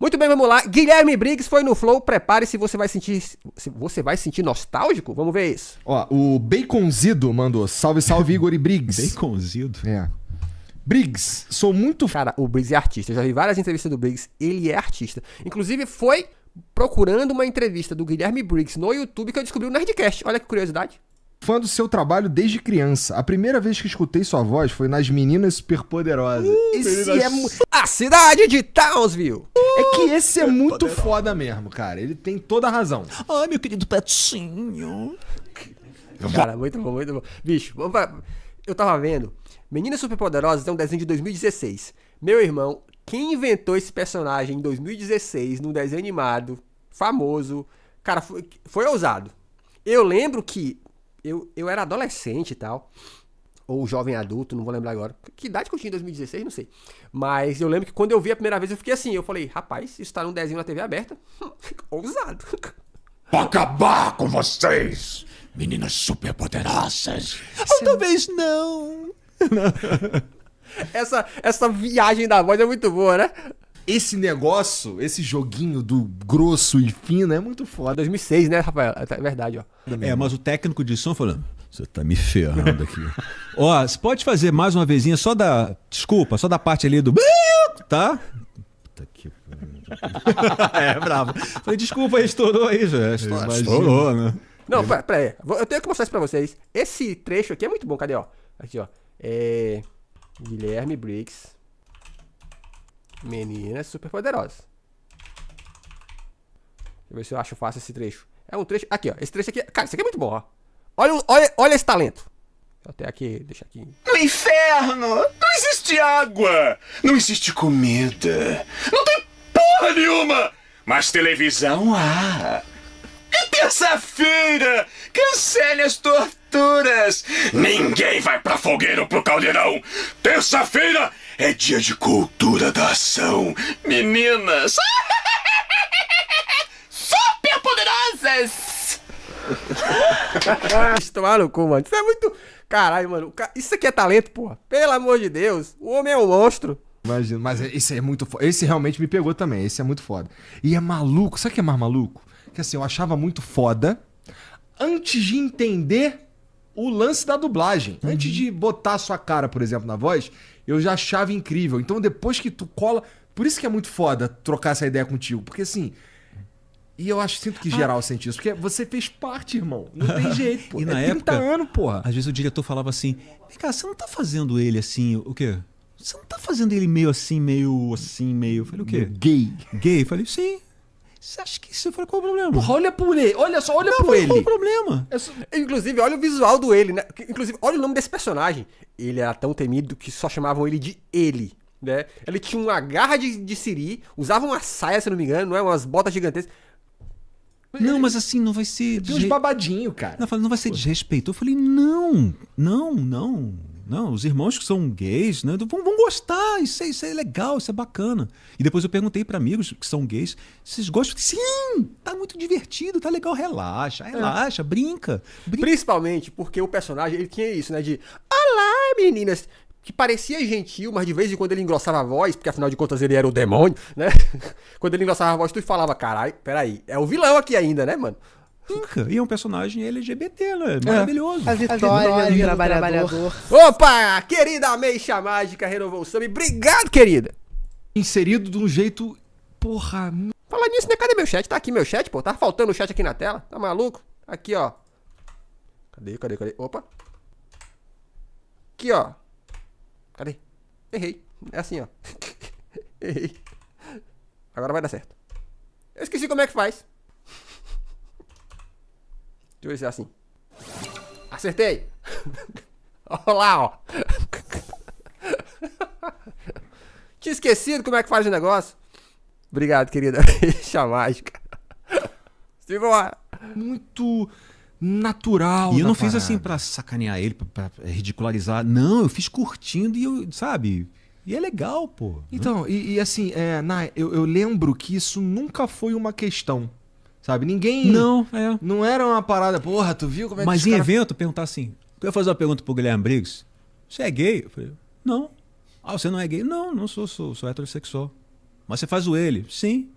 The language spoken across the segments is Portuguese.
Muito bem, vamos lá. Guilherme Briggs foi no Flow. Prepare-se, você vai sentir. Você vai sentir nostálgico? Vamos ver isso. Ó, o Baconzido mandou. Salve, salve, Igor e Briggs. Baconzido? É. Briggs, sou muito. Cara, o Briggs é artista. Eu já vi várias entrevistas do Briggs. Ele é artista. Inclusive, foi procurando uma entrevista do Guilherme Briggs no YouTube que eu descobri o Nerdcast. Olha que curiosidade. Fã do seu trabalho desde criança. A primeira vez que escutei sua voz foi nas Meninas Superpoderosas. Uh, esse meninas... é muito A cidade de Townsville! Uh, é que uh, esse é muito foda mesmo, cara. Ele tem toda a razão. Ai, meu querido Petinho. Cara, muito bom, muito bom. Bicho, eu tava vendo. Meninas Superpoderosas é um desenho de 2016. Meu irmão, quem inventou esse personagem em 2016 num desenho animado, famoso, cara, foi, foi ousado. Eu lembro que eu, eu era adolescente e tal. Ou jovem adulto, não vou lembrar agora. Que idade que eu tinha em 2016, não sei. Mas eu lembro que quando eu vi a primeira vez, eu fiquei assim. Eu falei, rapaz, isso tá num desenho na TV aberta. Ousado. Pra acabar com vocês, meninas superpoderosas. Ou talvez não. Essa, essa viagem da voz é muito boa, né? esse negócio, esse joguinho do grosso e fino é muito foda. 2006, né, Rafael? É, tá, é verdade, ó. É, mas o técnico de som falando. Você tá me ferrando aqui. ó, você pode fazer mais uma vezinha só da. Desculpa, só da parte ali do. Tá? Puta que É bravo. Falei, desculpa, estourou aí, já. Estourou, né? Não, pera, Pera eu tenho que mostrar isso pra vocês. Esse trecho aqui é muito bom. Cadê, ó? Aqui, ó. É. Guilherme Briggs. Meninas super poderosas. Deixa eu ver se eu acho fácil esse trecho. É um trecho. Aqui, ó. Esse trecho aqui. Cara, isso aqui é muito bom, ó. Olha, olha, olha esse talento. Até aqui, deixa aqui. No inferno! Não existe água! Não existe comida! Não tem porra nenhuma! Mas televisão há! Ah. É terça-feira! Cancele as torturas! Ninguém vai pra fogueira ou pro caldeirão! Terça-feira é dia de cultura da ação. Meninas! Super poderosas! Estou maluco mano. Isso é muito. Caralho, mano. Isso aqui é talento, porra. Pelo amor de Deus. O homem é um monstro. Imagino, mas é- esse é muito foda. Esse realmente me pegou também. Esse é muito foda. E é maluco. Sabe o que é mais maluco? Que assim, eu achava muito foda. Antes de entender o lance da dublagem. Uhum. Antes de botar a sua cara, por exemplo, na voz, eu já achava incrível. Então depois que tu cola. Por isso que é muito foda trocar essa ideia contigo. Porque assim. E eu acho, sinto que ah. geral ah. sente isso, porque você fez parte, irmão. Não tem jeito, pô. E é na 30 época, anos, porra. Às vezes o diretor falava assim: Vem cá, você não tá fazendo ele assim, o quê? Você não tá fazendo ele meio assim, meio assim, meio. Eu falei, o quê? Gay. Gay? Eu falei, sim. Você acha que isso foi qual o problema? Porra, olha por ele. Olha só, olha não, por ele. Qual o problema? Só... É, inclusive, olha o visual do ele, né? Inclusive, olha o nome desse personagem. Ele era tão temido que só chamavam ele de ele. Né? Ele tinha uma garra de, de siri, usava uma saia, se não me engano, não é? umas botas gigantescas. Não, mas assim, não vai ser. Tem uns babadinho, cara. Não, eu falei, não vai ser Pô. desrespeito. Eu falei, não, não, não. Não, os irmãos que são gays né, vão, vão gostar, isso é, isso é legal, isso é bacana. E depois eu perguntei para amigos que são gays, vocês gostam? Sim, tá muito divertido, tá legal, relaxa, é. relaxa, é. brinca, brinca, Principalmente porque o personagem, ele tinha isso, né, de Olá, meninas, que parecia gentil, mas de vez em quando ele engrossava a voz, porque afinal de contas ele era o demônio, né? quando ele engrossava a voz, tu falava, caralho, peraí, é o vilão aqui ainda, né, mano? E é um personagem LGBT, né? É. Maravilhoso. É. A vitória, a vitória do, trabalhador. trabalhador. Opa! Querida Meixa Mágica renovou o sub. Obrigado, querida! Inserido de um jeito. Porra. Falar nisso, né? Cadê meu chat? Tá aqui meu chat, pô. Tá faltando o chat aqui na tela. Tá maluco? Aqui, ó. Cadê, cadê, cadê? Opa. Aqui, ó. Cadê? Errei. É assim, ó. Errei. Agora vai dar certo. Eu esqueci como é que faz. Deixa eu ver se é assim. Acertei! Olha lá, ó. Tinha esquecido como é que faz o negócio. Obrigado, querida. Deixa mágica. Simbora. Muito natural. E eu não parada. fiz assim para sacanear ele, para ridicularizar. Não, eu fiz curtindo e eu, sabe? E é legal, pô. Né? Então, e, e assim, é, na, eu, eu lembro que isso nunca foi uma questão. Sabe? Ninguém. Não, é. Não era uma parada, porra, tu viu como é Mas que Mas em cara... evento, perguntar assim. Eu ia fazer uma pergunta pro Guilherme Briggs. Você é gay? Eu falei, não. Ah, você não é gay? Não, não sou, sou, sou heterossexual. Mas você faz o ele? Sim.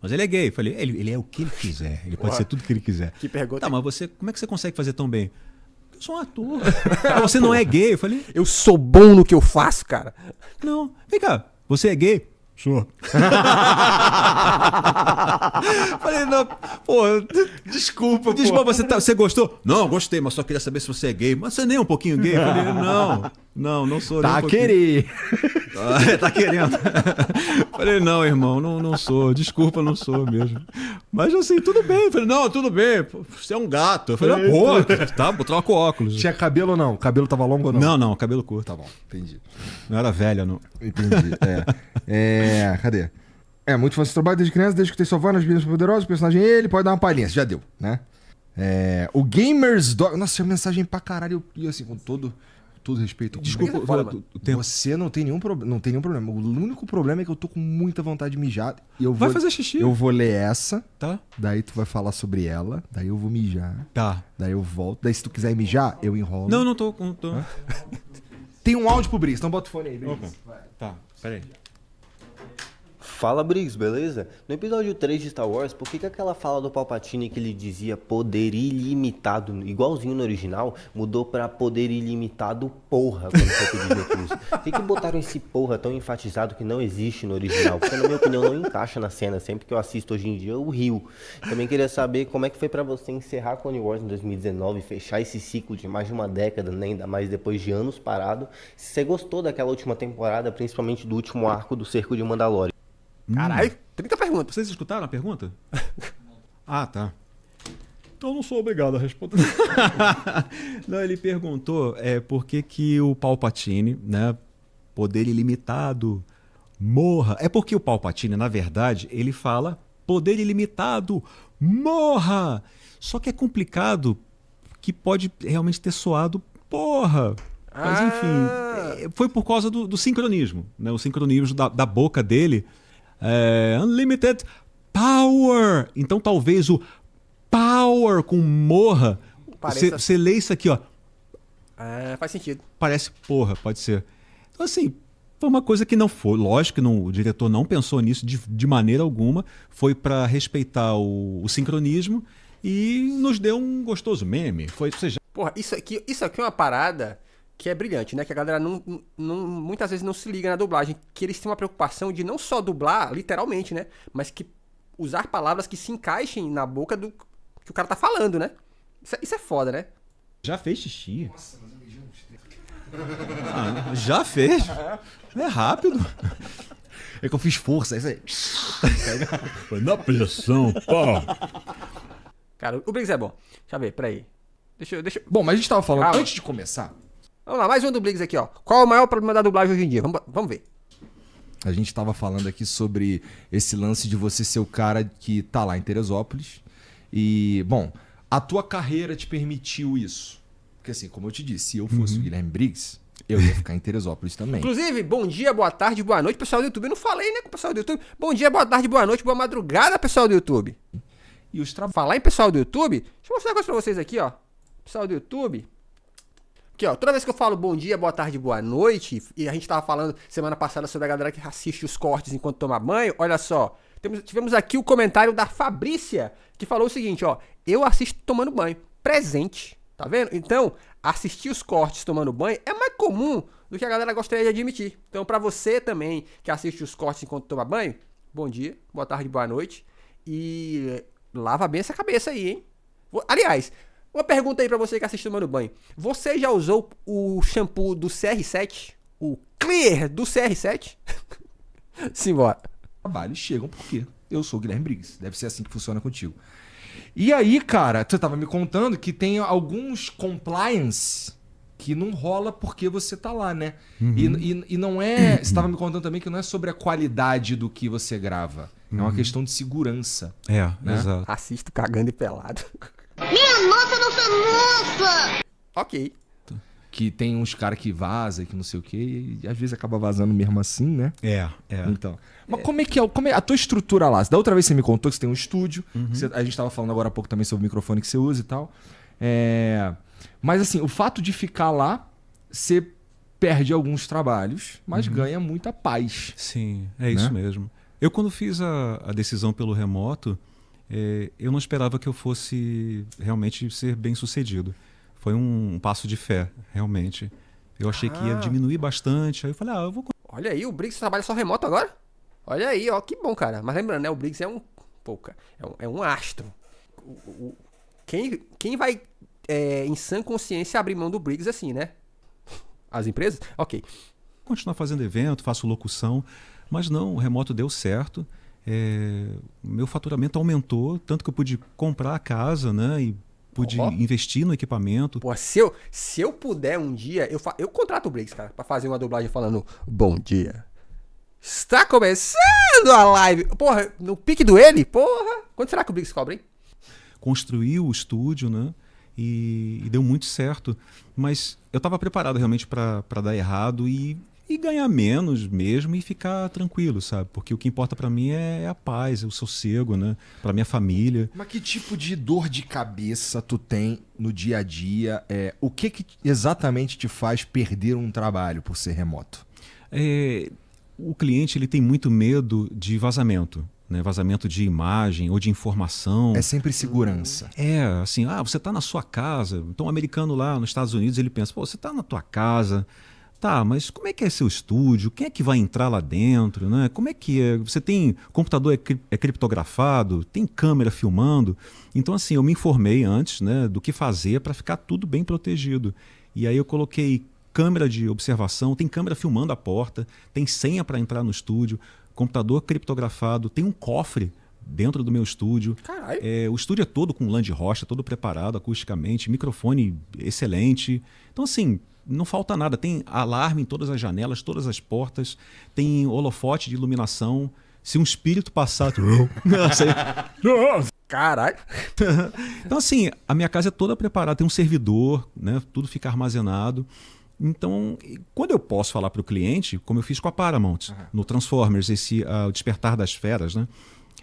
Mas ele é gay. Eu falei, ele, ele é o que ele quiser. Ele pode Uau. ser tudo que ele quiser. Que pergunta. Tá, mas você, como é que você consegue fazer tão bem? Eu sou um ator. ah, você não é gay? Eu falei, eu sou bom no que eu faço, cara. Não. Vem cá, você é gay? Sou. Falei, não, pô, desculpa, Desculpa, pô. Você, tá, você gostou? Não, gostei, mas só queria saber se você é gay. Mas você nem é um pouquinho gay? Falei, não. Não, não sou tá nem. Tá ah, tá querendo. Falei, não, irmão, não, não sou. Desculpa, não sou mesmo. Mas assim, tudo bem. Falei, não, tudo bem. Você é um gato. Eu falei, ah, pô, tá, troca o óculos. Tinha cabelo ou não? Cabelo tava longo ou não? Não, não, cabelo curto. Tá bom, entendi. Não era velha, não. Entendi. É. é cadê? É, muito fácil trabalho desde criança, desde que tem sua as nas meninas poderosas, o personagem ele pode dar uma palhinha, já deu, né? É, o Gamers Dog. Nossa, tinha mensagem pra caralho. E assim, com todo todo respeito. Desculpa, Fala, Você não tem, nenhum pro... não tem nenhum problema. O único problema é que eu tô com muita vontade de mijar. E eu vai fazer xixi. Eu vou ler essa. Tá. Daí tu vai falar sobre ela. Daí eu vou mijar. Tá. Daí eu volto. Daí se tu quiser mijar, eu enrolo. Não, não tô. Não tô. tem um áudio pro Briggs, então bota o fone aí, Briggs. Tá, peraí. Fala Briggs, beleza? No episódio 3 de Star Wars, por que, que aquela fala do Palpatine que ele dizia poder ilimitado, igualzinho no original, mudou para poder ilimitado porra quando foi pedido Por que, que botaram esse porra tão enfatizado que não existe no original? Porque, na minha opinião, não encaixa na cena. Sempre que eu assisto hoje em dia, o rio. Também queria saber como é que foi para você encerrar Clone Wars em 2019, fechar esse ciclo de mais de uma década, né? ainda mais depois de anos parado. Se você gostou daquela última temporada, principalmente do último arco do Cerco de Mandalorian. Caralho, hum. 30 perguntas. Vocês escutaram a pergunta? ah, tá. Então eu não sou obrigado a responder. não, ele perguntou é, por que, que o Palpatine, né, poder ilimitado, morra. É porque o Palpatine, na verdade, ele fala poder ilimitado, morra! Só que é complicado que pode realmente ter soado porra. Mas enfim, ah. É, foi por causa do, do sincronismo, né? O sincronismo da, da boca dele é, Unlimited Power. Então talvez o Power com morra. Você lê isso aqui, ó. É, faz sentido. Parece porra, pode ser. Então, assim, foi uma coisa que não foi. Lógico que não, o diretor não pensou nisso de, de maneira alguma. Foi para respeitar o, o, sincronismo e nos deu um gostoso meme. Foi, seja... Porra, isso aqui, isso aqui é uma parada que é brilhante, né? Que a galera não, não, muitas vezes não se liga na dublagem, que eles têm uma preocupação de não só dublar, literalmente, né? Mas que usar palavras que se encaixem na boca do que o cara tá falando, né? Isso é, isso é foda, né? Já fez xixi? Nossa, mas eu ah, Já fez? É rápido. É que eu fiz força, é isso aí. Foi na pressão, pô. Cara, o Briggs é bom. Deixa eu ver, peraí. Deixa deixa Bom, mas a gente tava falando, antes de começar, Vamos lá, mais um do Briggs aqui, ó. Qual é o maior problema da dublagem hoje em dia? Vamos, vamos ver. A gente estava falando aqui sobre esse lance de você ser o cara que tá lá em Teresópolis. E, bom, a tua carreira te permitiu isso. Porque, assim, como eu te disse, se eu fosse uhum. o Guilherme Briggs, eu ia ficar em Teresópolis também. Inclusive, bom dia, boa tarde, boa noite, pessoal do YouTube. Eu não falei, né, com o pessoal do YouTube. Bom dia, boa tarde, boa noite, boa madrugada, pessoal do YouTube. E os trabalhos. Falar em pessoal do YouTube, deixa eu mostrar uma coisa pra vocês aqui, ó. Pessoal do YouTube. Aqui, ó, toda vez que eu falo bom dia, boa tarde, boa noite, e a gente tava falando semana passada sobre a galera que assiste os cortes enquanto toma banho, olha só. Temos, tivemos aqui o comentário da Fabrícia, que falou o seguinte, ó. Eu assisto tomando banho. Presente. Tá vendo? Então, assistir os cortes tomando banho é mais comum do que a galera gostaria de admitir. Então, para você também que assiste os cortes enquanto toma banho, bom dia, boa tarde, boa noite. E lava bem essa cabeça aí, hein? Aliás, uma pergunta aí para você que assiste Mano banho. Você já usou o shampoo do CR7? O Clear do CR7? Simbora. Trabalhos chegam porque eu sou o Guilherme Briggs. Deve ser assim que funciona contigo. E aí, cara, você tava me contando que tem alguns compliance que não rola porque você tá lá, né? Uhum. E, e, e, não é. Você tava me contando também que não é sobre a qualidade do que você grava. Uhum. É uma uhum. questão de segurança. É, né? exato. Assisto cagando e pelado. Minha moça! Ok. Que tem uns caras que vazam, que não sei o quê, e às vezes acaba vazando mesmo assim, né? É, é. Então. Mas é. como é que é, como é a tua estrutura lá? Da outra vez você me contou que você tem um estúdio, uhum. você, a gente tava falando agora há pouco também sobre o microfone que você usa e tal. É, mas assim, o fato de ficar lá, você perde alguns trabalhos, mas uhum. ganha muita paz. Sim, é né? isso mesmo. Eu, quando fiz a, a decisão pelo remoto, é, eu não esperava que eu fosse realmente ser bem sucedido. Foi um, um passo de fé, realmente. Eu achei ah. que ia ah. diminuir bastante, aí eu falei, ah, eu vou. Olha aí, o Briggs trabalha só remoto agora? Olha aí, ó, que bom, cara. Mas lembrando, né, o Briggs é um. Pô, cara, é um, é um astro. O, o, quem, quem vai é, em sã consciência abrir mão do Briggs assim, né? As empresas? Ok. Continuar fazendo evento, faço locução, mas não, o remoto deu certo é, meu faturamento aumentou, tanto que eu pude comprar a casa, né? E pude oh. investir no equipamento. Pô, se eu, se eu puder um dia, eu, eu contrato o Breaks, cara, pra fazer uma dublagem falando bom dia. Está começando a live! Porra, no pique do N? Porra! Quanto será que o Briggs cobra, hein? Construiu o estúdio, né? E, e deu muito certo. Mas eu estava preparado realmente para dar errado e e ganhar menos mesmo e ficar tranquilo, sabe? Porque o que importa para mim é, é a paz, é o sossego, né? Para minha família. Mas que tipo de dor de cabeça tu tem no dia a dia? É, o que, que exatamente te faz perder um trabalho por ser remoto? É, o cliente ele tem muito medo de vazamento. Né, vazamento de imagem ou de informação. É sempre segurança. É, assim, ah, você está na sua casa. Então, um americano lá nos Estados Unidos, ele pensa, pô, você está na tua casa, Tá, mas como é que é seu estúdio? Quem é que vai entrar lá dentro? Né? Como é que é? Você tem. computador é, é criptografado, tem câmera filmando. Então, assim, eu me informei antes né, do que fazer para ficar tudo bem protegido. E aí eu coloquei câmera de observação, tem câmera filmando a porta, tem senha para entrar no estúdio, computador criptografado, tem um cofre dentro do meu estúdio. É, o estúdio é todo com lã de rocha, todo preparado acusticamente, microfone excelente. Então, assim não falta nada. Tem alarme em todas as janelas, todas as portas, tem holofote de iluminação. Se um espírito passar. Tipo, Caralho! então, assim, a minha casa é toda preparada, tem um servidor, né? Tudo fica armazenado. Então, quando eu posso falar para o cliente, como eu fiz com a Paramount, uhum. no Transformers, esse uh, Despertar das Feras, né?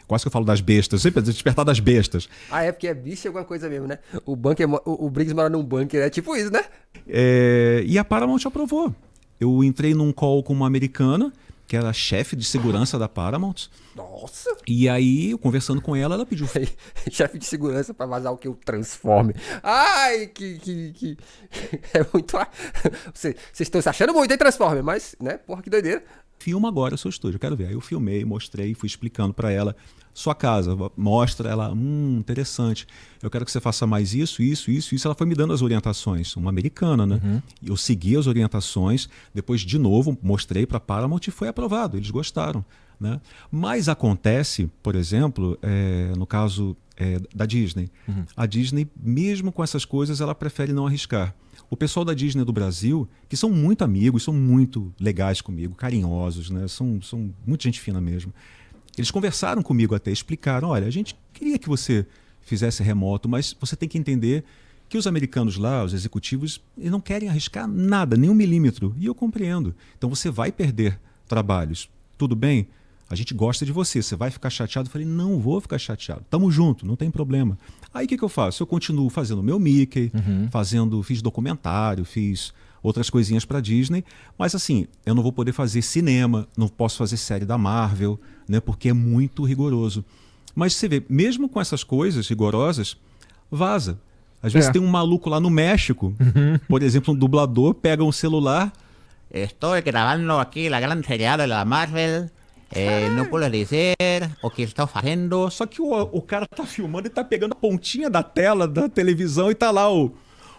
Quase que eu falo das bestas. Sempre despertar das bestas. Ah, é porque é bicho alguma coisa mesmo, né? O, bunker, o, o Briggs mora num bunker, é tipo isso, né? É, e a Paramount aprovou. Eu entrei num call com uma americana, que era chefe de segurança da Paramount. Nossa! E aí, eu conversando com ela, ela pediu. chefe de segurança para vazar o que? O Transforme. Ai, que. que, que... É muito. Vocês estão se achando muito, hein, Transforme? Mas, né? Porra, que doideira filma agora o seu estúdio, eu quero ver. Aí eu filmei, mostrei, fui explicando para ela sua casa, mostra ela, hum, interessante. Eu quero que você faça mais isso, isso, isso, isso. Ela foi me dando as orientações, uma americana, né? Uhum. Eu segui as orientações, depois de novo mostrei para Paramount e foi aprovado. Eles gostaram, né? Mas acontece, por exemplo, é, no caso é, da Disney, uhum. a Disney mesmo com essas coisas ela prefere não arriscar o pessoal da Disney do Brasil, que são muito amigos, são muito legais comigo, carinhosos, né? São, são muita gente fina mesmo. Eles conversaram comigo até, explicaram: olha, a gente queria que você fizesse remoto, mas você tem que entender que os americanos lá, os executivos, não querem arriscar nada, nem um milímetro. E eu compreendo. Então você vai perder trabalhos. Tudo bem? A gente gosta de você, você vai ficar chateado? Eu falei, não vou ficar chateado. Tamo junto, não tem problema. Aí o que, que eu faço? Eu continuo fazendo meu Mickey, uhum. fazendo, fiz documentário, fiz outras coisinhas para Disney, mas assim, eu não vou poder fazer cinema, não posso fazer série da Marvel, né, porque é muito rigoroso. Mas você vê, mesmo com essas coisas rigorosas, vaza. Às vezes é. tem um maluco lá no México, uhum. por exemplo, um dublador pega um celular. Estou gravando aqui a grande seriada da Marvel é, não polarizar, o que estão tá fazendo. Só que o, o cara tá filmando e tá pegando a pontinha da tela da televisão e tá lá o,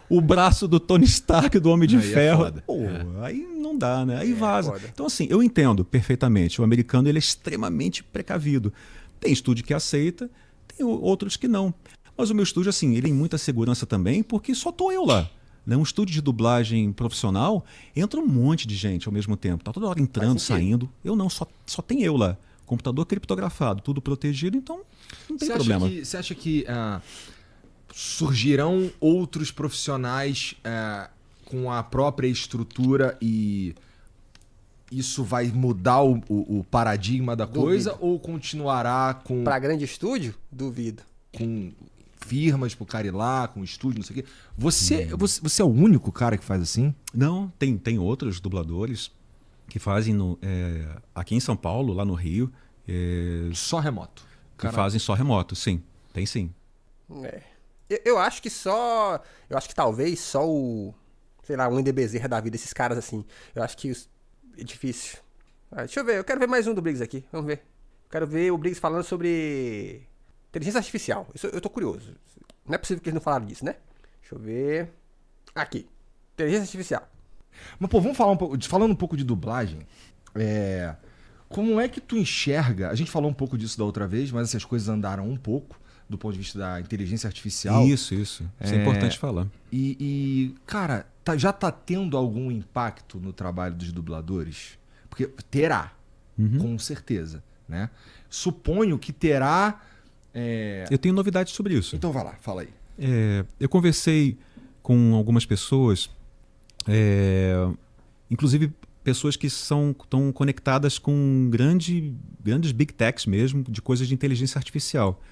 o braço do Tony Stark, do Homem de aí é Ferro. É Pô, é. Aí não dá, né? Aí é, vaza. então, assim, eu entendo perfeitamente. O americano ele é extremamente precavido. Tem estúdio que aceita, tem outros que não. Mas o meu estúdio, assim, ele tem muita segurança também, porque só tô eu lá né, um estúdio de dublagem profissional, entra um monte de gente ao mesmo tempo. Tá toda hora entrando, saindo. Eu não, só, só tem eu lá. Computador criptografado, tudo protegido, então não tem cê problema. Acha que, você acha que uh, surgirão outros profissionais uh, com a própria estrutura e isso vai mudar o, o, o paradigma da duvido. coisa ou continuará com. Para grande estúdio? Duvido. Com firmas pro cara ir lá, com estúdio, não sei o quê. Você, hum. você, você é o único cara que faz assim? Não, tem, tem outros dubladores que fazem no, é, aqui em São Paulo, lá no Rio. É, só remoto. Caraca. Que fazem só remoto, sim. Tem sim. É. Eu, eu, acho que só. Eu acho que talvez só o. Sei lá, o Ender Bezerra da vida, esses caras assim. Eu acho que os, é difícil. Ah, deixa eu ver, eu quero ver mais um do Briggs aqui. Vamos ver. Quero ver o Briggs falando sobre Inteligência artificial. Isso, eu tô curioso. Não é possível que eles não falaram disso, né? Deixa eu ver. Aqui. Inteligência artificial. Mas, pô, vamos falar um pouco. Falando um pouco de dublagem. É. Como é que tu enxerga? A gente falou um pouco disso da outra vez, mas essas coisas andaram um pouco do ponto de vista da inteligência artificial. Isso, isso. Isso é, é importante falar. E, e cara, tá, já tá tendo algum impacto no trabalho dos dubladores? Porque terá, uhum. com certeza, né? Suponho que terá é... Eu tenho novidades sobre isso. Então vai lá, fala aí. É, eu conversei com algumas pessoas, é, inclusive pessoas que são estão conectadas com grande, grandes big techs mesmo, de coisas de inteligência artificial.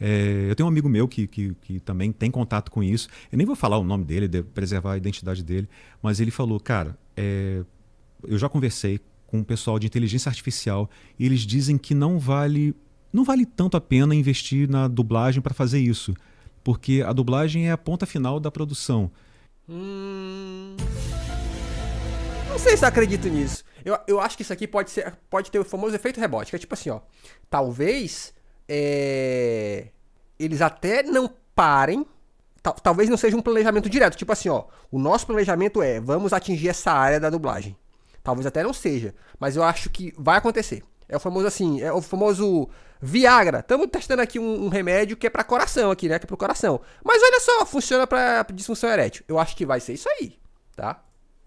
É, eu tenho um amigo meu que, que, que, também tem contato com isso. Eu nem vou falar o nome dele, de preservar a identidade dele, mas ele falou, cara, é, eu já conversei com o pessoal de inteligência artificial e eles dizem que não vale não vale tanto a pena investir na dublagem para fazer isso, porque a dublagem é a ponta final da produção. Hum... Não sei se eu acredito nisso. Eu, eu acho que isso aqui pode, ser, pode ter o famoso efeito rebote, que é tipo assim, ó. Talvez é... eles até não parem. Tal, talvez não seja um planejamento direto. Tipo assim, ó. O nosso planejamento é vamos atingir essa área da dublagem. Talvez até não seja, mas eu acho que vai acontecer. É o famoso assim, é o famoso Viagra. Estamos testando aqui um, um, remédio que é para coração aqui, né? Que é pro coração. Mas olha só, funciona para disfunção erétil. Eu acho que vai ser isso aí, tá?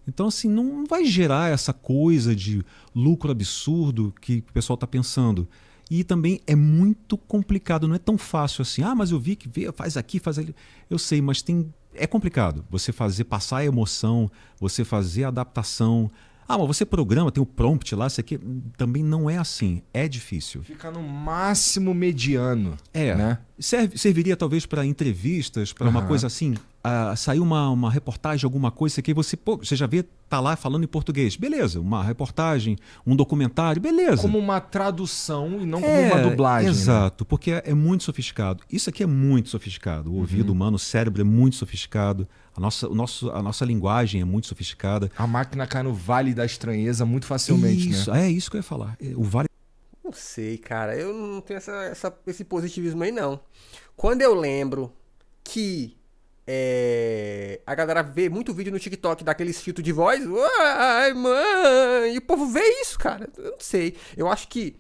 Então, assim, não vai gerar essa coisa de lucro absurdo que o pessoal está pensando. E também é muito complicado, não é tão fácil assim. Ah, mas eu vi que vê, faz aqui, faz ali. Eu sei, mas tem é complicado. Você fazer passar a emoção, você fazer a adaptação, ah, mas você programa, tem o prompt lá, isso aqui. Também não é assim. É difícil. Fica no máximo mediano. É. Né? Serve, serviria talvez para entrevistas, para uhum. uma coisa assim. Uh, sair uma, uma reportagem, alguma coisa que você, pô, você já vê, tá lá falando em português. Beleza, uma reportagem, um documentário, beleza. Como uma tradução e não é, como uma dublagem. Né? Exato, né? porque é, é, muito sofisticado. Isso aqui é muito sofisticado. O uhum. ouvido uhum. humano, o cérebro é muito sofisticado. A nossa, o nosso, a nossa linguagem é muito sofisticada. A máquina cai no vale da estranheza muito facilmente, né? isso, né? É isso que eu ia falar. É, o vale. Não sei, cara. Eu não tenho essa, essa esse positivismo aí, não. Quando eu lembro que é, a galera vê muito vídeo no TikTok daqueles filtros de voz. Ai, mãe! E o povo vê isso, cara. Eu não sei. Eu acho que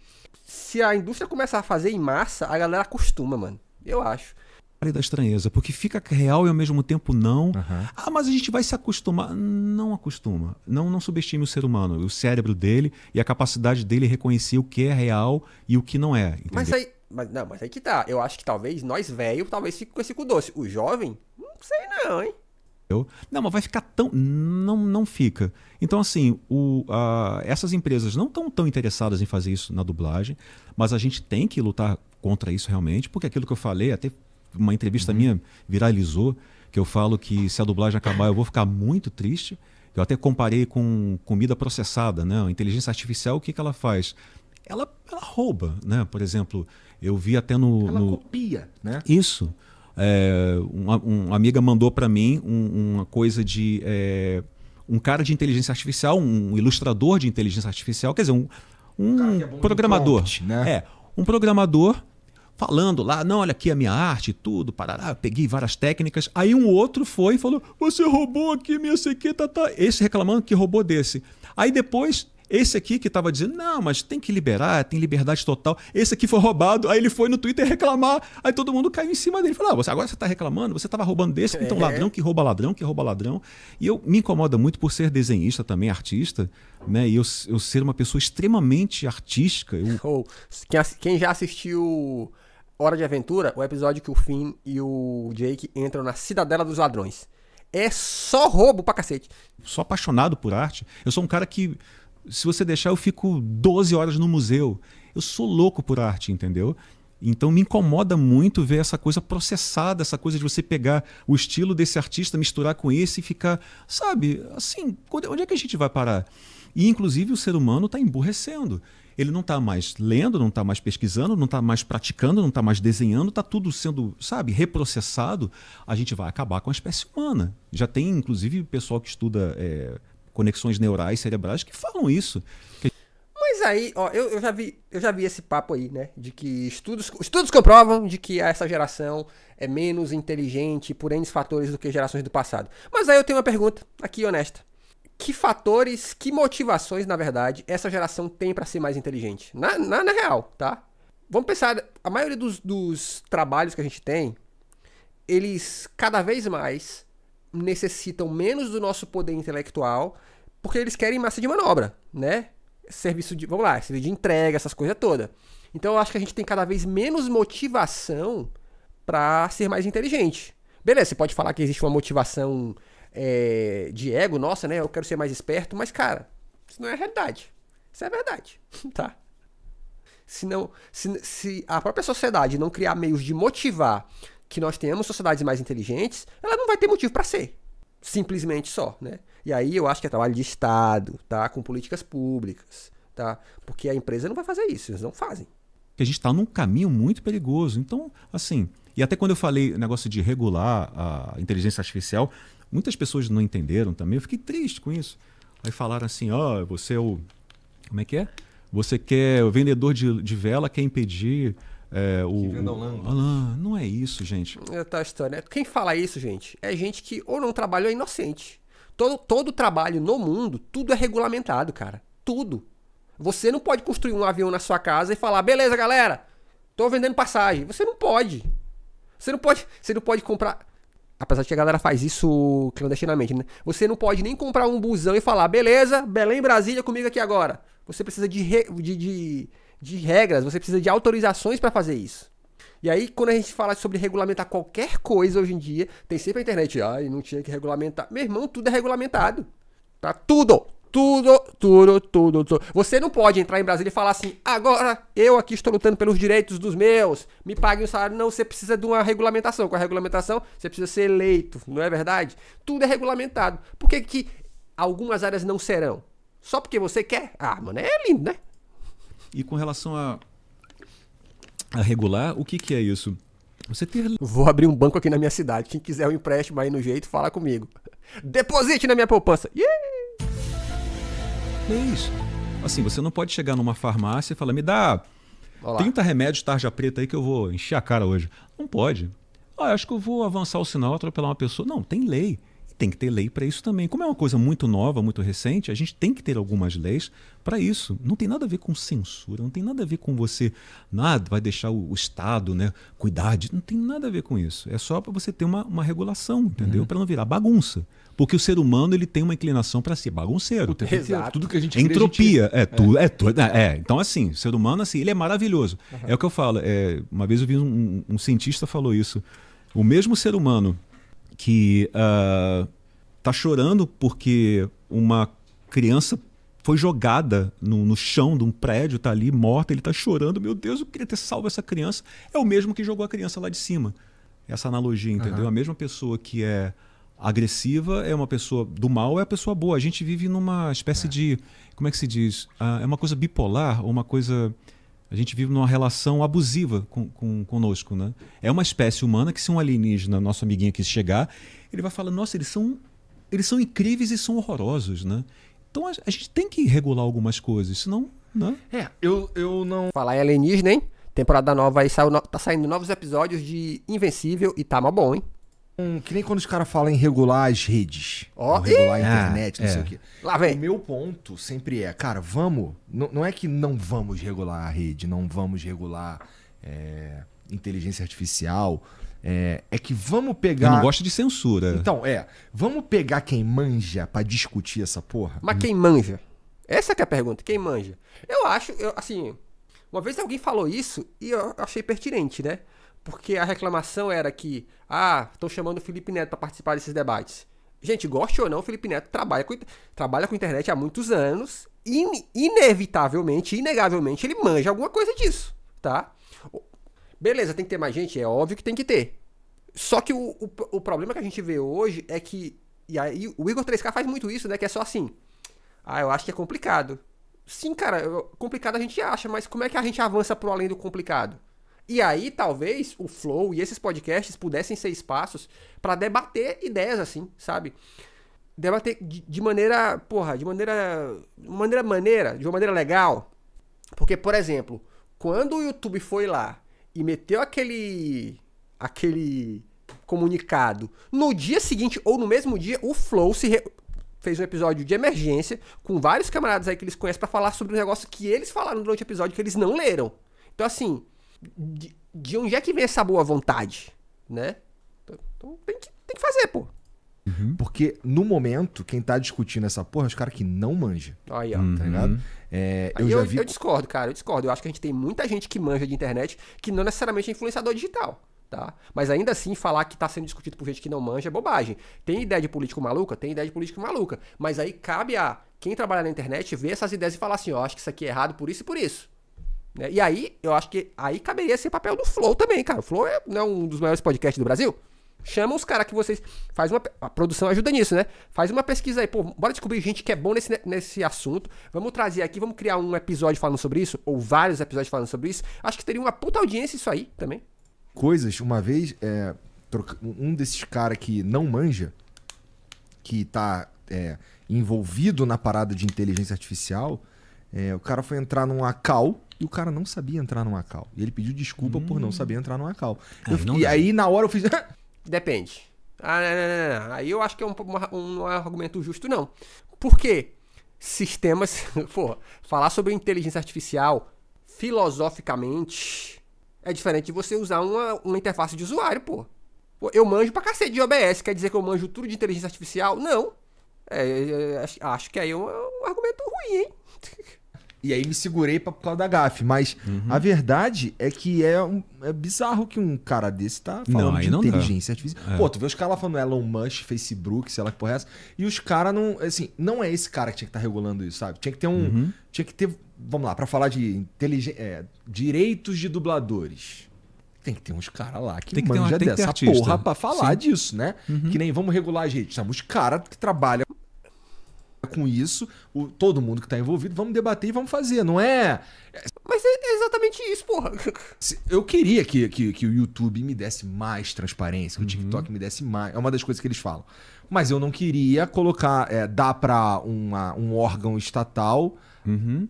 se a indústria começar a fazer em massa, a galera acostuma, mano. Eu acho e da estranheza, porque fica real e ao mesmo tempo não. Uhum. Ah, mas a gente vai se acostumar. Não acostuma. Não, não subestime o ser humano, o cérebro dele e a capacidade dele reconhecer o que é real e o que não é. Entendeu? Mas aí. Mas, não, mas aí que tá. Eu acho que talvez nós velho, talvez fique com esse cu doce. O jovem, não sei não, hein? Eu? Não, mas vai ficar tão. Não, não fica. Então, assim, o, a, essas empresas não estão tão interessadas em fazer isso na dublagem, mas a gente tem que lutar contra isso realmente, porque aquilo que eu falei, até uma entrevista uhum. minha viralizou, que eu falo que se a dublagem acabar eu vou ficar muito triste. Eu até comparei com comida processada, né? A inteligência artificial, o que, que ela faz? Ela, ela rouba, né? Por exemplo, eu vi até no... Ela no... copia, né? Isso. É, uma, uma, amiga mandou para mim um, uma coisa de... É, um cara de inteligência artificial, um ilustrador de inteligência artificial, quer dizer, um, um, é programador. Prompt, né? É, um programador falando lá, não, olha aqui a minha arte, tudo, parará, eu peguei várias técnicas. Aí um outro foi e falou: Você roubou aqui minha sequeta, tá? Esse reclamando que roubou desse. Aí depois esse aqui que estava dizendo, não, mas tem que liberar, tem liberdade total. Esse aqui foi roubado, aí ele foi no Twitter reclamar, aí todo mundo caiu em cima dele. Falou, ah, você, agora você está reclamando, você estava roubando desse, então é. ladrão que rouba ladrão, que rouba ladrão. E eu me incomoda muito por ser desenhista também, artista, né? E eu, eu ser uma pessoa extremamente artística. Eu... Oh, quem, quem já assistiu Hora de Aventura, o episódio que o Finn e o Jake entram na Cidadela dos Ladrões. É só roubo pra cacete. Sou apaixonado por arte. Eu sou um cara que se você deixar, eu fico 12 horas no museu. Eu sou louco por arte, entendeu? Então me incomoda muito ver essa coisa processada, essa coisa de você pegar o estilo desse artista, misturar com esse e ficar, sabe, assim, onde é que a gente vai parar? E inclusive o ser humano está emburrecendo. Ele não está mais lendo, não está mais pesquisando, não está mais praticando, não está mais desenhando, está tudo sendo, sabe, reprocessado. A gente vai acabar com a espécie humana. Já tem, inclusive, pessoal que estuda é, conexões neurais cerebrais que falam isso. Que... Mas aí, ó, eu, eu, já vi, eu já vi esse papo aí, né? De que estudos, estudos comprovam de que essa geração é menos inteligente por N fatores do que gerações do passado. Mas aí eu tenho uma pergunta, aqui honesta. Que fatores, que motivações, na verdade, essa geração tem para ser mais inteligente? Na, na, na, real, tá? Vamos pensar, a maioria dos, dos trabalhos que a gente tem, eles cada vez mais necessitam menos do nosso poder intelectual, porque eles querem massa de manobra, né? Serviço de, vamos lá, serviço de entrega, essas coisas todas. Então eu acho que a gente tem cada vez menos motivação para ser mais inteligente. Beleza, você pode falar que existe uma motivação é, de ego, nossa, né? Eu quero ser mais esperto, mas cara, isso não é verdade. realidade. Isso é verdade, tá? Se, não, se, se a própria sociedade não criar meios de motivar que nós tenhamos sociedades mais inteligentes, ela não vai ter motivo para ser. Simplesmente só, né? E aí eu acho que é trabalho de Estado, tá? Com políticas públicas, tá? Porque a empresa não vai fazer isso, eles não fazem. a gente está num caminho muito perigoso. Então, assim, e até quando eu falei negócio de regular a inteligência artificial, muitas pessoas não entenderam também. Eu fiquei triste com isso. Aí falaram assim: ó, oh, você é o. Como é que é? Você quer. O vendedor de, de vela quer impedir é, o, que venda Holanda. não é isso, gente. É tá história. Quem fala isso, gente, é gente que ou não ou é inocente. Todo, todo trabalho no mundo, tudo é regulamentado, cara. Tudo. Você não pode construir um avião na sua casa e falar, beleza, galera, tô vendendo passagem. Você não pode. Você não pode, você não pode comprar. Apesar de que a galera faz isso clandestinamente, né? Você não pode nem comprar um busão e falar, beleza, Belém, Brasília, comigo aqui agora. Você precisa de, re... de, de de regras, você precisa de autorizações para fazer isso. E aí, quando a gente fala sobre regulamentar qualquer coisa hoje em dia, tem sempre a internet. Ai, não tinha que regulamentar. Meu irmão, tudo é regulamentado. Tá tudo. Tudo, tudo, tudo, tudo. Você não pode entrar em Brasília e falar assim: agora eu aqui estou lutando pelos direitos dos meus, me paguem um salário. Não, você precisa de uma regulamentação. Com a regulamentação, você precisa ser eleito, não é verdade? Tudo é regulamentado. Por que, que algumas áreas não serão? Só porque você quer? Ah, mano, é lindo, né? E com relação a, a regular, o que, que é isso? Você ter. Vou abrir um banco aqui na minha cidade. Quem quiser um empréstimo aí no jeito, fala comigo. Deposite na minha poupança. Yeah! É isso. Assim, você não pode chegar numa farmácia e falar, me dá Olá. 30 remédios tarja preta aí que eu vou encher a cara hoje. Não pode. Ah, acho que eu vou avançar o sinal, atropelar uma pessoa. Não, tem lei tem que ter lei para isso também. Como é uma coisa muito nova, muito recente, a gente tem que ter algumas leis para isso. Não tem nada a ver com censura, não tem nada a ver com você, nada, ah, vai deixar o, o Estado né, cuidar de. Não tem nada a ver com isso. É só para você ter uma, uma regulação, entendeu? Uhum. Para não virar bagunça. Porque o ser humano ele tem uma inclinação para ser bagunceiro. Tudo que a gente Entropia. Crê, a gente... É, tudo, é. É, tudo, é, é, Então, assim, o ser humano, assim, ele é maravilhoso. Uhum. É o que eu falo. É, uma vez eu vi um, um cientista falou isso. O mesmo ser humano que uh, tá chorando porque uma criança foi jogada no, no, chão de um prédio, tá ali morta, ele tá chorando, meu Deus, eu queria ter salvo essa criança. É o mesmo que jogou a criança lá de cima. Essa analogia, entendeu? Uhum. A mesma pessoa que é agressiva é uma pessoa do mal, é a pessoa boa. A gente vive numa espécie é. de, como é que se diz? Ah, é uma coisa bipolar, ou uma coisa a gente vive numa relação abusiva com, com, conosco, né? É uma espécie humana que se um alienígena, nosso amiguinho aqui chegar, ele vai falar, nossa, eles são, eles são incríveis e são horrorosos, né? Então a, a gente tem que regular algumas coisas, senão, né? É, eu, eu não... Falar em alienígena, hein? Temporada nova aí, saiu, tá saindo novos episódios de Invencível e tá mal bom, hein? um, que nem quando os caras falam em regular as redes, oh, regular a internet, não é. sei o quê. Lá vem. O meu ponto sempre é, cara, vamos. Não, não é que não vamos regular a rede, não vamos regular é, inteligência artificial. É, é, que vamos pegar. Eu não gosto de censura. Então, é. Vamos pegar quem manja para discutir essa porra. Mas quem manja? Essa é a pergunta, quem manja? Eu acho, eu, assim. Uma vez alguém falou isso e eu achei pertinente, né? porque a reclamação era que, ah, estão chamando o Felipe Neto para participar desses debates. Gente, goste ou não, o Felipe Neto trabalha com, trabalha com internet há muitos anos e, inevitavelmente, inegavelmente, ele manja alguma coisa disso, tá? Beleza, tem que ter mais gente? É óbvio que tem que ter. Só que o, o, o problema que a gente vê hoje é que. E aí, o Igor 3K faz muito isso, né? Que é só assim. Ah, eu acho que é complicado. Sim, cara, complicado a gente acha, mas como é que a gente avança pro além do complicado? E aí, talvez, o Flow e esses podcasts pudessem ser espaços para debater ideias assim, sabe? Debater de, maneira, porra, de maneira, de maneira maneira, de uma maneira legal. Porque, por exemplo, quando o YouTube foi lá e meteu aquele aquele comunicado, no dia seguinte ou no mesmo dia, o Flow se re... fez um episódio de emergência com vários camaradas aí que eles conhecem para falar sobre um negócio que eles falaram durante o episódio que eles não leram. Então, assim, de, de onde é que vem essa boa vontade, né? Então, então tem que, tem que fazer, pô. Uhum. Porque no momento, quem tá discutindo essa porra é os caras que não manja. Aí, ó. Tá uhum. ligado? É, eu, eu, vi... eu, discordo, cara, eu discordo. Eu acho que a gente tem muita gente que manja de internet que não necessariamente é influenciador digital. Tá? Mas ainda assim, falar que tá sendo discutido por gente que não manja é bobagem. Tem ideia de político maluca? Tem ideia de político maluca. Mas aí cabe a quem trabalha na internet ver essas ideias e falar assim: ó, oh, acho que isso aqui é errado por isso e por isso. Né? E aí, eu acho que aí caberia esse papel do Flow também, cara. O Flow é né, um dos maiores podcasts do Brasil. Chama os caras que vocês. Faz uma. A produção ajuda nisso, né? Faz uma pesquisa aí. Pô, bora descobrir gente que é bom nesse, nesse assunto. Vamos trazer aqui, vamos criar um episódio falando sobre isso, ou vários episódios falando sobre isso. Acho que teria uma puta audiência isso aí também. Coisas, uma vez, é, um desses caras que não manja, que tá é, envolvido na parada de inteligência artificial, é, o cara foi entrar num ACAL, e o cara não sabia entrar no Macau. E ele pediu desculpa hum. por não hum. saber entrar no Macau. Aí fiquei, e aí, na hora, eu fiz. Depende. Ah, não, não, não, Aí eu acho que é um, um, é um argumento justo, não. Por quê? Sistemas. Pô, falar sobre inteligência artificial filosoficamente é diferente de você usar uma, uma interface de usuário, pô. pô. Eu manjo pra cacete de OBS, quer dizer que eu manjo tudo de inteligência artificial? Não. É, é, é acho que aí é um, um argumento ruim, hein? E aí me segurei pra, por causa da gafe. Mas uhum. a verdade é que é, um, é bizarro que um cara desse tá falando não, de inteligência dá. artificial. É. Pô, tu vê os caras lá falando Elon Musk, Facebook, sei lá que porra é essa. E os caras não. Assim, não é esse cara que tinha que estar tá regulando isso, sabe? Tinha que ter um. Uhum. Tinha que ter. Vamos lá, para falar de inteligência É, direitos de dubladores tem que ter uns caras lá que, mandam que manja uma, dessa porra pra falar Sim. disso, né? Uhum. Que nem vamos regular, gente. Somos caras que trabalham com isso, o, todo mundo que está envolvido, vamos debater e vamos fazer, não é? Mas é exatamente isso, porra. Eu queria que, que, que o YouTube me desse mais transparência, que o TikTok me desse mais. É uma das coisas que eles falam. Mas eu não queria colocar, é, dar para um órgão estatal. Uhum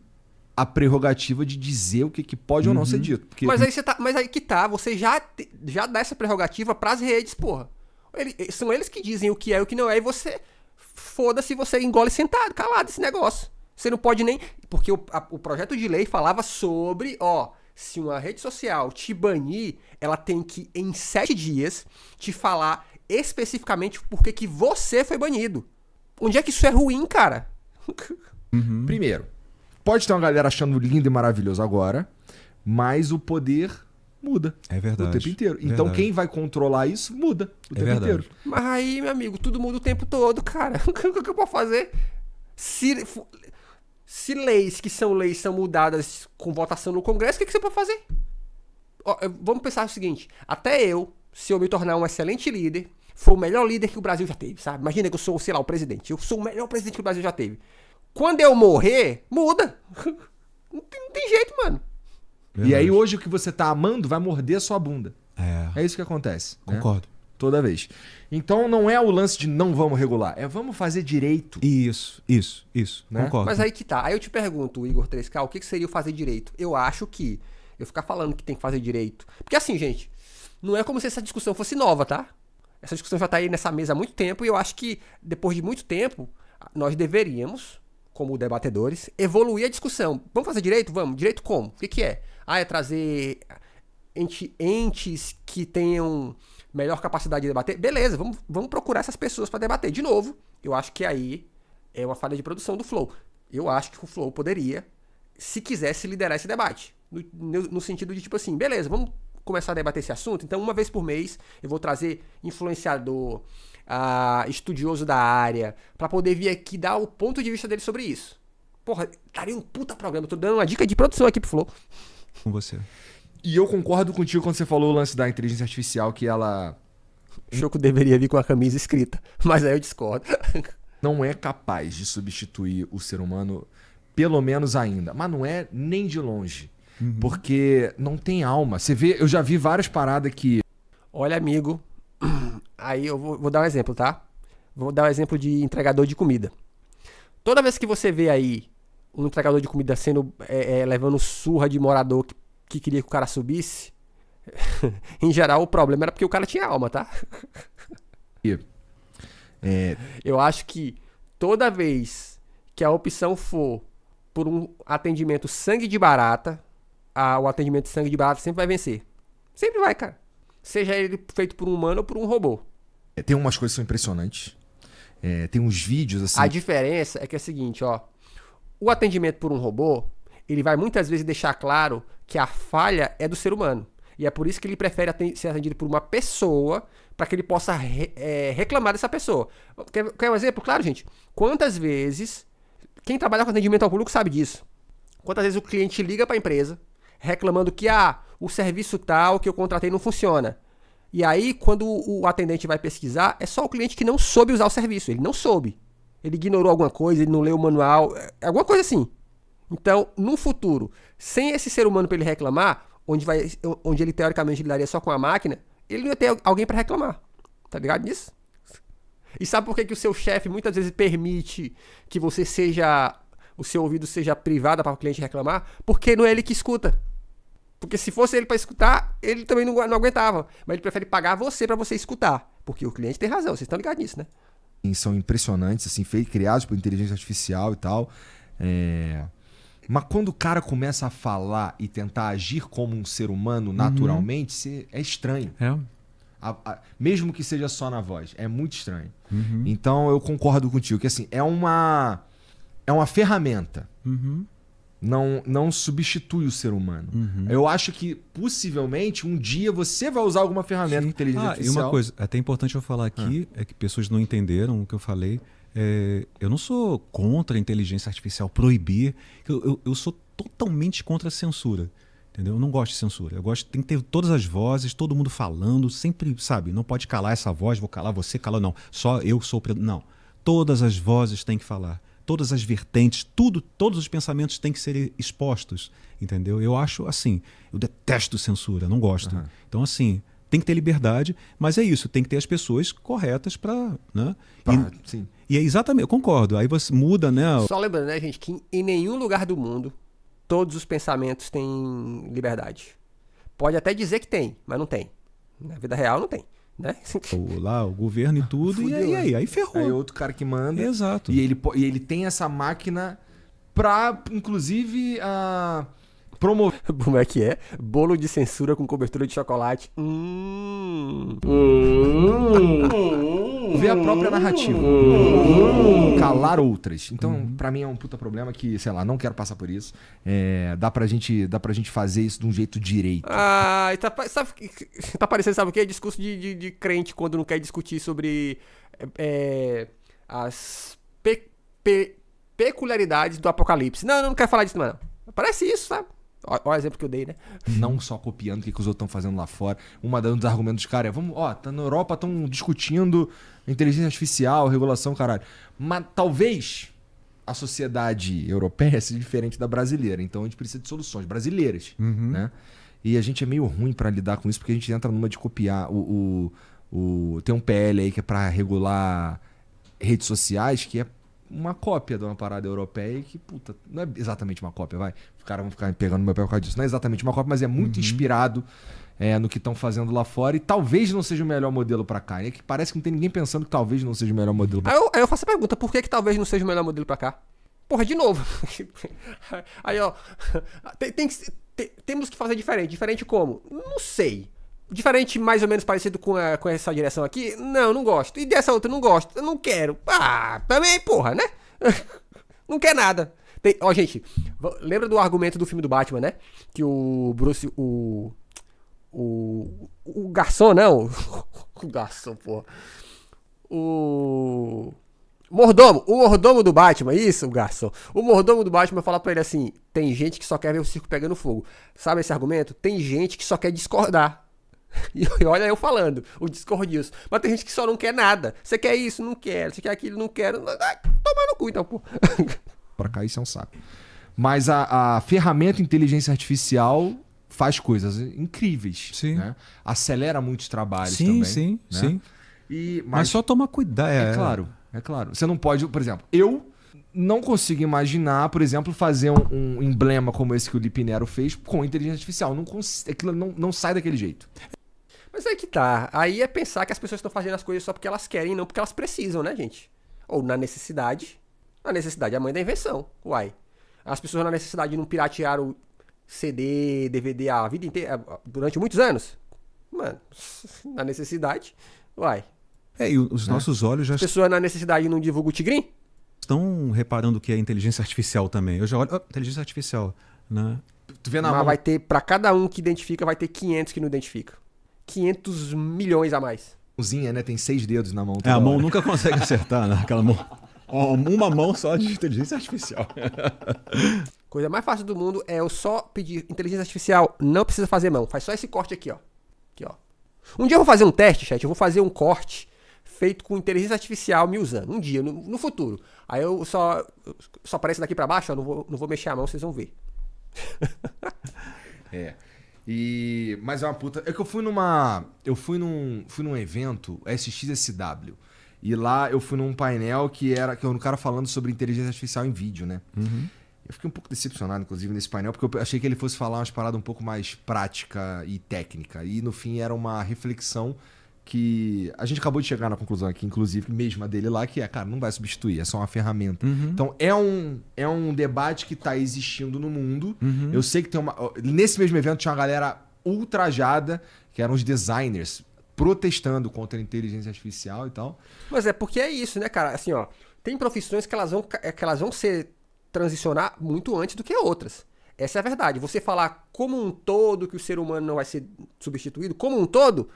a prerrogativa de dizer o que, que pode uhum. ou não ser uhum. dito. Porque... Mas aí você tá, mas aí que tá, você já já dá essa prerrogativa para as redes, porra. Ele, são eles que dizem o que é e o que não é e você foda-se você engole sentado, calado esse negócio. Você não pode nem. Porque o, a, o projeto de lei falava sobre, ó, se uma rede social te banir, ela tem que, em sete dias, te falar especificamente por que você foi banido. Onde é que isso é ruim, cara? Uhum. Primeiro, pode ter uma galera achando lindo e maravilhoso agora, mas o poder muda. É verdade. O tempo inteiro. Então verdade. quem vai controlar isso muda o é tempo verdade. inteiro. Mas aí, meu amigo, tudo muda o tempo todo, cara. O que, eu posso fazer? Se, se leis que são leis são mudadas com votação no Congresso, o que, que você pode fazer? Ó, vamos pensar o seguinte: até eu, se eu me tornar um excelente líder, foi o melhor líder que o Brasil já teve, sabe? Imagina que eu sou, sei lá, o presidente. Eu sou o melhor presidente que o Brasil já teve. Quando eu morrer, muda. Não tem, não tem jeito, mano. Verdade. E aí hoje o que você tá amando vai morder a sua bunda. É. É isso que acontece. Né? Concordo. Né? Toda vez. Então não é o lance de não vamos regular, é vamos fazer direito. Isso, isso, isso. Né? Concordo. Mas aí que tá. Aí eu te pergunto, Igor 3K, o que, seria o fazer direito? Eu acho que eu ficar falando que tem que fazer direito. Porque assim, gente, não é como se essa discussão fosse nova, tá? Essa discussão já tá aí nessa mesa há muito tempo e eu acho que depois de muito tempo nós deveríamos, como debatedores, evoluir a discussão. Vamos fazer direito? Vamos. Direito como? O que, que é? ah, é trazer entes que tenham melhor capacidade de debater. Beleza, vamos, vamos procurar essas pessoas para debater. De novo, eu acho que aí é uma falha de produção do Flow. Eu acho que o Flow poderia, se quisesse, liderar esse debate. No, no, no sentido de, tipo assim, beleza, vamos começar a debater esse assunto. Então, uma vez por mês, eu vou trazer influenciador, uh, estudioso da área, para poder vir aqui dar o ponto de vista dele sobre isso. Porra, daria um puta programa. Tô dando uma dica de produção aqui pro Flow com você. E eu concordo contigo quando você falou o lance da inteligência artificial, que ela. O Choco deveria vir com a camisa escrita, mas aí eu discordo. Não é capaz de substituir o ser humano, pelo menos ainda. Mas não é nem de longe. Uhum. Porque não tem alma. Você vê, eu já vi várias paradas que. Olha, amigo, aí eu vou, vou dar um exemplo, tá? Vou dar um exemplo de entregador de comida. Toda vez que você vê aí um entregador de comida sendo é, é, levando surra de morador que, que queria que o cara subisse, em geral o problema era porque o cara tinha alma, tá? É... Eu acho que toda vez que a opção for por um atendimento sangue de barata, a, o atendimento sangue de barata sempre vai vencer. Sempre vai, cara. Seja ele feito por um humano ou por um robô. É, tem umas coisas que são impressionantes. É, tem uns vídeos assim. A diferença é que é o seguinte, ó. O atendimento por um robô, ele vai muitas vezes deixar claro que a falha é do ser humano. E é por isso que ele prefere ser atendido por uma pessoa para que ele possa re é, reclamar dessa pessoa. Quer, quer um exemplo? Claro, gente. Quantas vezes. Quem trabalha com atendimento ao público sabe disso. Quantas vezes o cliente liga para a empresa reclamando que ah, o serviço tal que eu contratei não funciona. E aí, quando o atendente vai pesquisar, é só o cliente que não soube usar o serviço. Ele não soube ele ignorou alguma coisa, ele não leu o manual, é, é alguma coisa assim. Então, no futuro, sem esse ser humano para ele reclamar, onde, vai, onde ele teoricamente lidaria só com a máquina, ele não ia ter alguém para reclamar. Tá ligado nisso? E sabe por que, que o seu chefe muitas vezes permite que você seja. o seu ouvido seja privado para o cliente reclamar? Porque não é ele que escuta. Porque se fosse ele para escutar, ele também não, não aguentava. Mas ele prefere pagar você para você escutar. Porque o cliente tem razão, vocês estão ligados nisso, né? são impressionantes, assim, feitos, criados por inteligência artificial e tal. É... Mas quando o cara começa a falar e tentar agir como um ser humano uhum. naturalmente, uhum. é estranho. É. A, a, mesmo que seja só na voz, é muito estranho. Uhum. Então eu concordo contigo que assim, é uma é uma ferramenta. Uhum não, não substitui o ser humano. Uhum. Eu acho que possivelmente um dia você vai usar alguma ferramenta Sim. de inteligência ah, artificial. E uma coisa, é até importante eu falar aqui, ah. é que pessoas não entenderam o que eu falei. É, eu não sou contra a inteligência artificial, proibir. Eu, eu, eu, sou totalmente contra a censura. Entendeu? Eu não gosto de censura. Eu gosto tem que ter todas as vozes, todo mundo falando, sempre, sabe? Não pode calar essa voz, vou calar você, calar não. Só eu sou. Não. Todas as vozes têm que falar todas as vertentes, tudo, todos os pensamentos têm que ser expostos, entendeu? Eu acho assim, eu detesto censura, não gosto. Uhum. Então assim, tem que ter liberdade, mas é isso, tem que ter as pessoas corretas para, né? Pra, e, sim. e é exatamente, eu concordo. Aí você muda, né? Só lembrando, né, gente, que em nenhum lugar do mundo todos os pensamentos têm liberdade. Pode até dizer que tem, mas não tem. Na vida real não tem. Né? o, lá, o governo e ah, tudo, Fudeu, e aí, aí, é. aí ferrou. Aí é outro cara que manda. Exato. E ele, e ele tem essa máquina pra, inclusive, a. Uh promover. Como é que é? Bolo de censura com cobertura de chocolate. Hum. hum. Ver a própria narrativa. Hum. Calar outras. Então, hum. para mim é um puta problema que, sei lá, não quero passar por isso. É, dá, pra gente, dá pra gente fazer isso de um jeito direito. Ah, tá, sabe, tá parecendo, sabe o que? Discurso de, de, de, crente quando não quer discutir sobre é, é, as pe, pe, peculiaridades do apocalipse. Não, não, não quero falar disso, não. Parece isso, sabe? Olha o exemplo que eu dei, né? Não só copiando o que, que os outros estão fazendo lá fora. Uma dos argumentos dos caras é: vamos, ó, tá na Europa, estão discutindo inteligência artificial, regulação, caralho. Mas talvez a sociedade europeia seja diferente da brasileira. Então a gente precisa de soluções brasileiras, uhum. né? E a gente é meio ruim para lidar com isso porque a gente entra numa de copiar o, o, o tem um PL aí que é para regular redes sociais que é uma cópia de uma parada europeia que, puta, não é exatamente uma cópia, vai caras vão ficar pegando meu pé por causa disso. Não é exatamente uma cópia, mas é muito uhum. inspirado é, no que estão fazendo lá fora e talvez não seja o melhor modelo para cá. É que parece que não tem ninguém pensando que talvez não seja o melhor modelo pra cá. Aí eu, aí eu faço a pergunta, por que, que talvez não seja o melhor modelo para cá? Porra, de novo. aí, ó. Tem, tem que, tem, temos que fazer diferente. Diferente como? Não sei. Diferente, mais ou menos parecido com, a, com essa direção aqui? Não, não gosto. E dessa outra, não gosto. Eu não quero. Ah, também, porra, né? não quer nada. Tem, ó, gente, lembra do argumento do filme do Batman, né? Que o Bruce. O. O. O garçom, não. Né? o garçom, pô. O. Mordomo, o mordomo do Batman, isso, o garçom. O mordomo do Batman fala para ele assim: tem gente que só quer ver o circo pegando fogo. Sabe esse argumento? Tem gente que só quer discordar. E olha eu falando, o discordioso. Mas tem gente que só não quer nada. Você quer isso? Não quero. Você quer aquilo? Não quero. Toma no cu então, pô. Para cá isso é um saco. Mas a, a ferramenta inteligência artificial faz coisas incríveis. Sim. Né? Acelera muitos trabalhos sim, também. Sim, né? sim. E, mas, mas só tomar cuidado. É, é, claro, é claro. Você não pode, por exemplo, eu não consigo imaginar, por exemplo, fazer um, um emblema como esse que o Lipinero fez com inteligência artificial. Não Aquilo não, não sai daquele jeito. Mas aí é que tá. Aí é pensar que as pessoas estão fazendo as coisas só porque elas querem, não porque elas precisam, né, gente? Ou na necessidade. A necessidade é a mãe da invenção. Uai. As pessoas na necessidade não piratearam CD, DVD a vida inteira, durante muitos anos? Mano, na necessidade, uai. É, e os é. nossos olhos já. As pessoas na necessidade não divulgam o Tigrim? Estão reparando que é inteligência artificial também. Eu já olho. Oh, inteligência artificial, né? Tu vê na Mas mão... vai ter, para cada um que identifica, vai ter 500 que não identifica. 500 milhões a mais. Cozinha, né? Tem seis dedos na mão. É, a hora. mão nunca consegue acertar, né? Aquela mão uma mão só de inteligência artificial. Coisa mais fácil do mundo é eu só pedir inteligência artificial. Não precisa fazer mão. Faz só esse corte aqui, ó. Aqui, ó. Um dia eu vou fazer um teste, chat. Eu vou fazer um corte feito com inteligência artificial me usando. Um dia, no, no futuro. Aí eu só. Só aparece daqui para baixo, ó. Não vou, não vou mexer a mão, vocês vão ver. é. E. Mas é uma puta. É que eu fui numa. Eu fui num. Fui num evento SXSW e lá eu fui num painel que era que é um cara falando sobre inteligência artificial em vídeo, né? Uhum. Eu fiquei um pouco decepcionado, inclusive, nesse painel, porque eu achei que ele fosse falar umas paradas um pouco mais prática e técnica. E no fim era uma reflexão que a gente acabou de chegar na conclusão aqui, inclusive, mesma dele lá, que é, cara, não vai substituir, é só uma ferramenta. Uhum. Então, é um, é um debate que está existindo no mundo. Uhum. Eu sei que tem uma. Nesse mesmo evento tinha uma galera ultrajada, que eram os designers protestando contra a inteligência artificial e tal. Mas é porque é isso, né, cara? Assim, ó, tem profissões que elas vão, é, que elas vão ser transicionar muito antes do que outras. Essa é a verdade. Você falar como um todo que o ser humano não vai ser substituído, como um todo,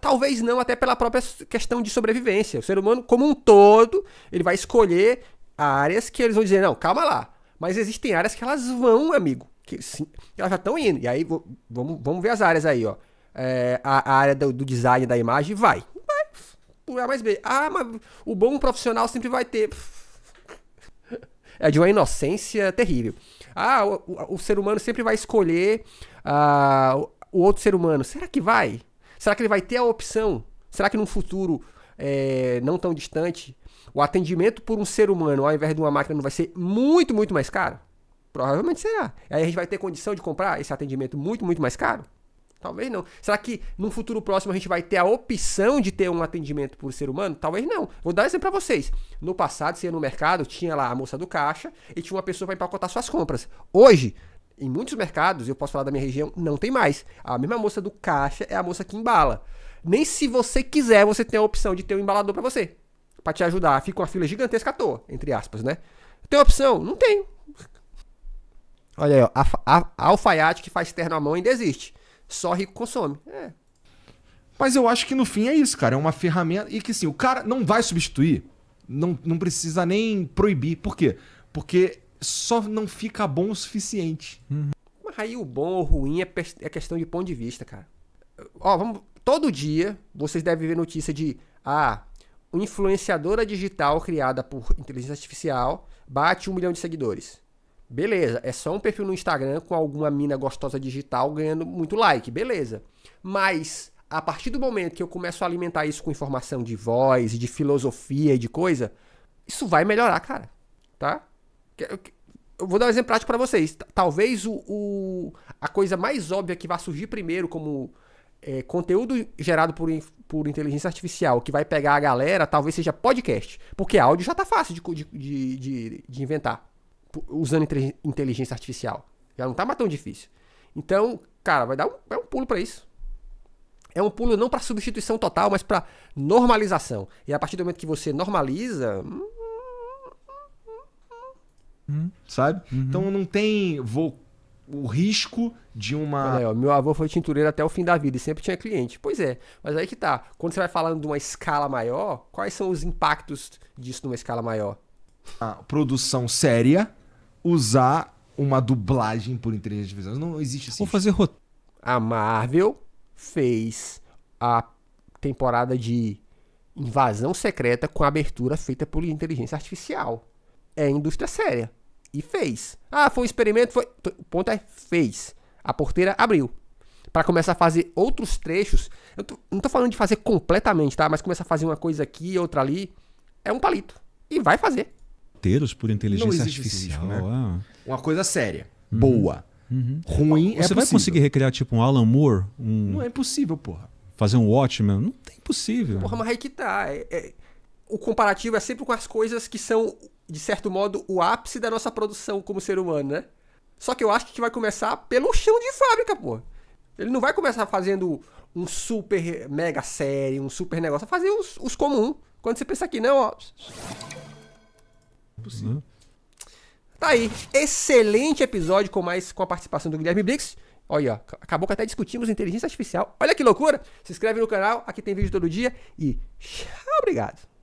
talvez não, até pela própria questão de sobrevivência. O ser humano, como um todo, ele vai escolher áreas que eles vão dizer, não, calma lá. Mas existem áreas que elas vão, amigo. Que sim, elas já estão indo. E aí, vamos, vamos ver as áreas aí, ó é, a, a, área do, do, design da imagem, vai. Vai. Por A mais B. Ah, mas o bom profissional sempre vai ter. É de uma inocência terrível. Ah, o, o, o ser humano sempre vai escolher uh, o outro ser humano. Será que vai? Será que ele vai ter a opção? Será que num futuro é, não tão distante, o atendimento por um ser humano ao invés de uma máquina não vai ser muito, muito mais caro? Provavelmente será. Aí a gente vai ter condição de comprar esse atendimento muito, muito mais caro? Talvez não. Será que num futuro próximo a gente vai ter a opção de ter um atendimento por ser humano? Talvez não. Vou dar um exemplo para vocês. No passado, você ia no mercado, tinha lá a moça do caixa e tinha uma pessoa para empacotar suas compras. Hoje, em muitos mercados, eu posso falar da minha região, não tem mais. A mesma moça do caixa é a moça que embala. Nem se você quiser, você tem a opção de ter um embalador para você. para te ajudar. Fica uma fila gigantesca à toa, entre aspas, né? Tem opção? Não tem. Olha aí, ó, a, a, a alfaiate que faz terno à mão ainda existe. Só rico consome. É. Mas eu acho que no fim é isso, cara. É uma ferramenta. E que assim, o cara não vai substituir. Não, não precisa nem proibir. Por quê? Porque só não fica bom o suficiente. Uhum. Mas aí o bom ou ruim é, é questão de ponto de vista, cara. Ó, vamos. Todo dia vocês devem ver notícia de. Ah, influenciadora digital criada por inteligência artificial bate um milhão de seguidores. Beleza, é só um perfil no Instagram com alguma mina gostosa digital ganhando muito like, beleza. Mas a partir do momento que eu começo a alimentar isso com informação de voz, de filosofia e de coisa, isso vai melhorar, cara. Tá? Eu vou dar um exemplo prático para vocês. Talvez o, o, a coisa mais óbvia que vai surgir primeiro como é, conteúdo gerado por, por inteligência artificial que vai pegar a galera, talvez seja podcast. Porque áudio já tá fácil de, de, de, de inventar usando inteligência artificial. Já não tá mais tão difícil. Então, cara, vai dar um, é um pulo para isso. É um pulo não para substituição total, mas para normalização. E a partir do momento que você normaliza, hum, sabe? Uhum. Então não tem vou o risco de uma. Aí, ó, meu avô foi tintureiro até o fim da vida e sempre tinha cliente. Pois é, mas aí que tá. Quando você vai falando de uma escala maior, quais são os impactos disso numa escala maior? A produção séria, usar uma dublagem por inteligência artificial. Não existe assim. Vou fazer roteiro. A Marvel fez a temporada de Invasão Secreta com abertura feita por inteligência artificial. É indústria séria. E fez. Ah, foi um experimento, foi. O ponto é, fez. A porteira abriu. Para começar a fazer outros trechos. Eu tô, não tô falando de fazer completamente, tá? Mas começar a fazer uma coisa aqui, outra ali. É um palito. E vai fazer roteiros por inteligência artificial. Risco, né? ah. Uma coisa séria, uhum. boa. Uhum. Ruim Você é Você vai conseguir recriar tipo um Alan Moore? Um... Não é impossível, porra. Fazer um Watchmen? Não tem impossível. Porra, mas aí que tá. É, é... O comparativo é sempre com as coisas que são, de certo modo, o ápice da nossa produção como ser humano, né? Só que eu acho que vai começar pelo chão de fábrica, porra. Ele não vai começar fazendo um super mega série, um super negócio. Vai fazer os, os Quando você pensa aqui, não, ó possível. Uhum. Tá aí. Excelente episódio com mais com a participação do Guilherme Briggs. Olha, acabou que até discutimos inteligência artificial. Olha que loucura! Se inscreve no canal, aqui tem vídeo todo dia e tchau, obrigado.